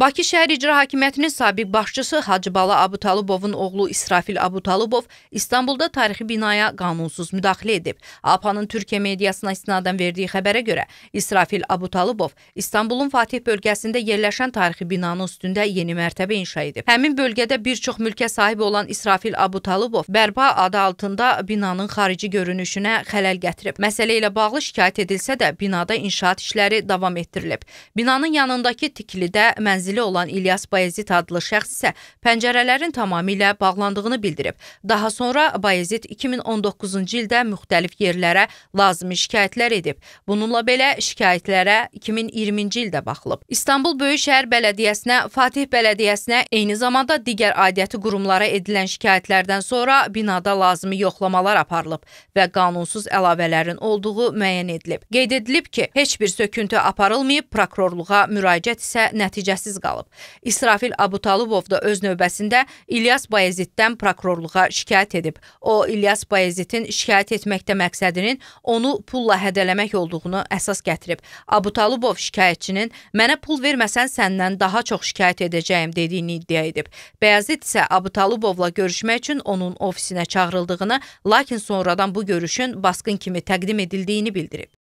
Bakı Şəhər İcra Hakimiyyətinin sabiq başçısı Hacıbala Abutalibovun oğlu İsrafil Abutalibov İstanbulda tarixi binaya qanunsuz müdaxilə edib. APA-nın Türkiyə mediasına istinadən verdiyi xəbərə görə İsrafil Abutalibov İstanbulun Fatih bölgəsində yerləşən tarixi binanın üstündə yeni mərtəbə inşa edib. Həmin bölgədə bir çox mülkə sahib olan İsrafil Abutalibov bərpa adı altında binanın xarici görünüşünə xələl gətirib. Məsələ ilə bağlı şikayət edilsə də binada inşaat işləri davam etdirilib. Binanın yanındakı tikilidə mənzil mənzili olan İlyas Bayezid adlı şəxs isə pəncərələrin tamamilə bağlandığını bildirib. Daha sonra Bayezid 2019-cu ildə müxtəlif yerlərə lazımi şikayətlər edib. Bununla belə şikayətlərə 2020-ci ildə baxılıb. İstanbul Böyükşəhər Bələdiyyəsinə, Fatih Bələdiyyəsinə, eyni zamanda digər aidiyyəti qurumlara edilən şikayətlərdən sonra binada lazımi yoxlamalar aparılıb və qanunsuz əlavələrin olduğu müəyyən edilib. Qeyd edilib ki, heç bir söküntü aparılmayıb, prokurorluğa müraciət isə nəticəsiz səssiz qalıb. İsrafil Abutalubov da öz növbəsində İlyas Bayeziddən prokurorluğa şikayət edib. O, İlyas Bayezidin şikayət etməkdə məqsədinin onu pulla hədələmək olduğunu əsas gətirib. Abutalubov şikayətçinin mənə pul verməsən səndən daha çox şikayət edəcəyim dediyini iddia edib. Bəyazid isə Abutalubovla görüşmək üçün onun ofisinə çağırıldığını, lakin sonradan bu görüşün basqın kimi təqdim edildiyini bildirib.